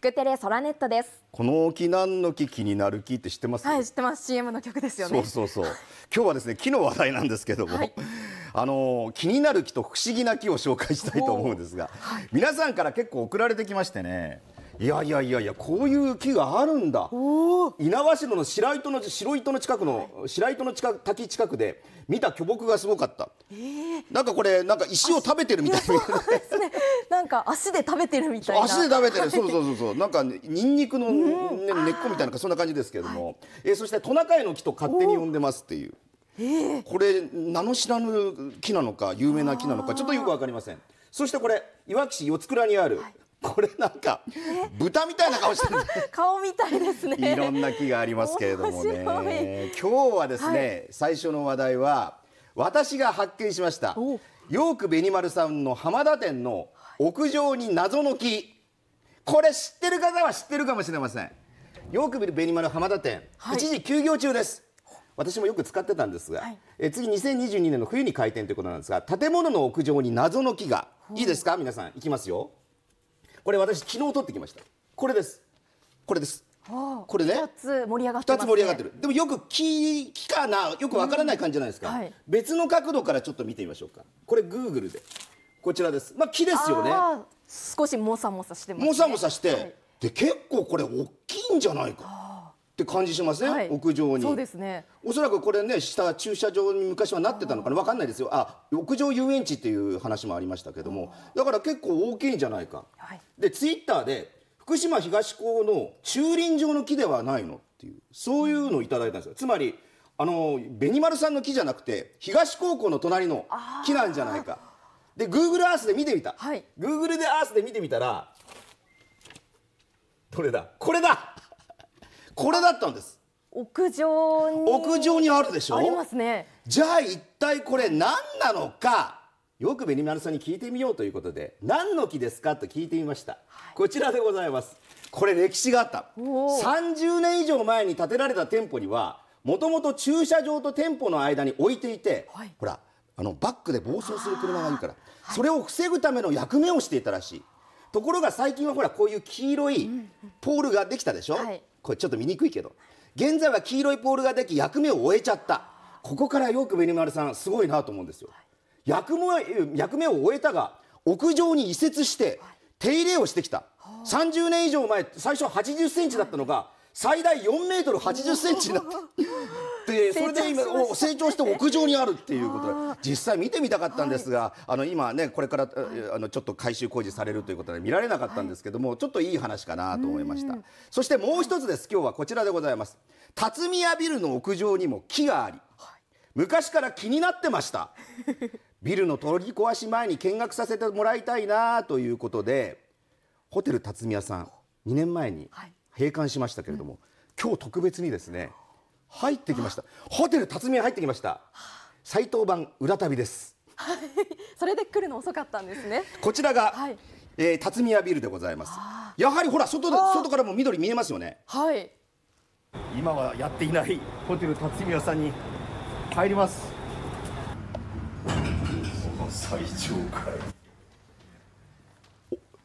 くテレソラネットですこの木なんの木気になる木って知ってますはい知ってます CM の曲ですよねそうそうそう今日はですね木の話題なんですけども、はい、あの気になる木と不思議な木を紹介したいと思うんですが、はい、皆さんから結構送られてきましてねいやいやいやいやこういう木があるんだ猪苗代の白糸の白糸の近くの白糸の近滝近くで見た巨木がすごかった、えー、なんかこれなんか石を食べてるみたいな、ね、なんか足で食べてるみたいな足で食べてるそうそうそうそうなんか、にニンニクの、ね、根っこみたいなそんな感じですけれども、はい、えー、そしてトナカイの木と勝手に呼んでますっていう。えー、これ名の知らぬ木なのか有名な木なのかちょっとよく分かりませんそしてこれいわき市四倉にあるこれなんか豚みたいな顔してる 顔みたいですねいろんな木がありますけれどもね今日はですね、はい、最初の話題は私が発見しましたヨークベニマルさんの浜田店の屋上に謎の木これ知ってる方は知ってるかもしれませんヨークベニマル浜田店、はい、一時休業中です私もよく使ってたんですが、はい、え次2022年の冬に開店ということなんですが建物の屋上に謎の木がいいですか皆さんいきますよこれ私昨日撮ってきましたこれですこれですこれね2つ盛り上がってる、ね、つ盛り上がってるでもよく木きかなよくわからない感じじゃないですか、うんはい、別の角度からちょっと見てみましょうかこれグーグルでこちらですまあ木ですよね少しもさもさしてます、ね、もさもさして、はい、で結構これ大きいんじゃないかって感じしますね、はい、屋上にそうですねおそらくこれね下駐車場に昔はなってたのかな分かんないですよあ屋上遊園地っていう話もありましたけどもだから結構大きいんじゃないか、はい、でツイッターで福島東高の駐輪場の木ではないのっていうそういうのをいただいたんですよつまりあの紅丸さんの木じゃなくて東高校の隣の木なんじゃないかで Google スで見てみた、はい、Google でアースで見てみたらどれだこれだこれだったんです屋上に屋上にあるでしょありますねじゃあ一体これ何なのかよくベニマルさんに聞いてみようということで何の木ですかと聞いてみました、はい、こちらでございますこれ歴史があった30年以上前に建てられた店舗にはもともと駐車場と店舗の間に置いていて、はい、ほらあのバックで暴走する車がいるから、はい、それを防ぐための役目をしていたらしいところが最近はほらこういう黄色いポールができたでしょ、はい、これちょっと見にくいけど現在は黄色いポールができ役目を終えちゃったここからよくベニマルさんすごいなと思うんですよ、役目役目を終えたが屋上に移設して手入れをしてきた30年以上前最初80センチだったのが最大4メートル80センチになったで、それで今成長して屋上にあるっていうことで実際見てみたかったんですが、あの今ねこれからあのちょっと改修工事されるということで見られなかったんですけども、ちょっといい話かなと思いましたそしてもう一つです今日はこちらでございます辰巳屋ビルの屋上にも木があり昔から気になってました ビルの取り壊し前に見学させてもらいたいなということでホテル辰巳屋さん2年前に閉館しましたけれども、今日特別にですね入ってきましたホテル辰巳入ってきました斎藤版裏旅ですはい、それで来るの遅かったんですねこちらが、はい、えー、辰巳屋ビルでございますやはりほら外で外からも緑見えますよねはい今はやっていないホテル辰巳屋さんに入ります最上階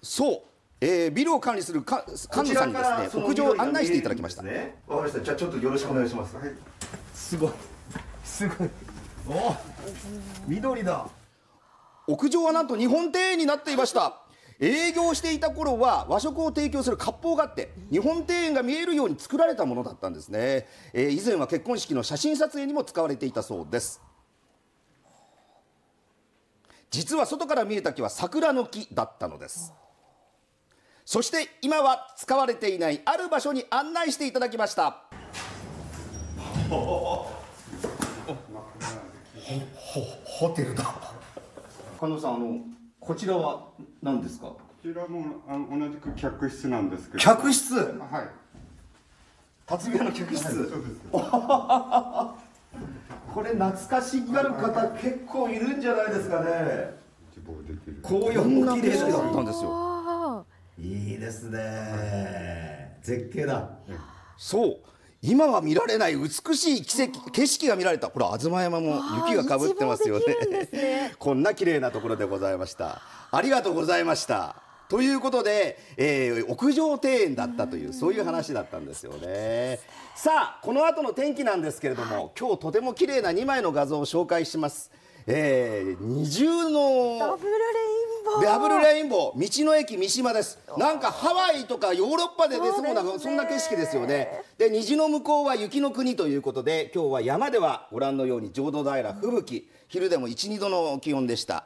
そうえー、ビルを管理するか菅野さんにですね屋上を案内していただきましたわ、かりましたじゃあちょっとよろしくお願いします、はい、すごいすごいお緑だ屋上はなんと日本庭園になっていました営業していた頃は和食を提供する割烹があって日本庭園が見えるように作られたものだったんですね、えー、以前は結婚式の写真撮影にも使われていたそうです実は外から見えた木は桜の木だったのですそして今は使われていないある場所に案内していただきましたホテルだ神野さんあのこちらは何ですかこちらもあの同じく客室なんですけど客室はい辰巳の客室、はい、これ懐かしがる方結構いるんじゃないですかね紅うも綺麗だったんですよですね絶景だ、そう今は見られない美しい奇跡景色が見られたこれ東山も雪がかぶってますよね、ね、こんな綺麗なところでございましたありがとうございましたということで、えー、屋上庭園だったというそういう話だったんですよねさあこの後の天気なんですけれども、はい、今日とても綺麗な2枚の画像を紹介します、えー、二重のダブルレインボーダブルレインボー道の駅三島ですなんかハワイとかヨーロッパで出そうなそんな景色ですよねで虹の向こうは雪の国ということで今日は山ではご覧のように浄土平吹雪昼でも12度の気温でした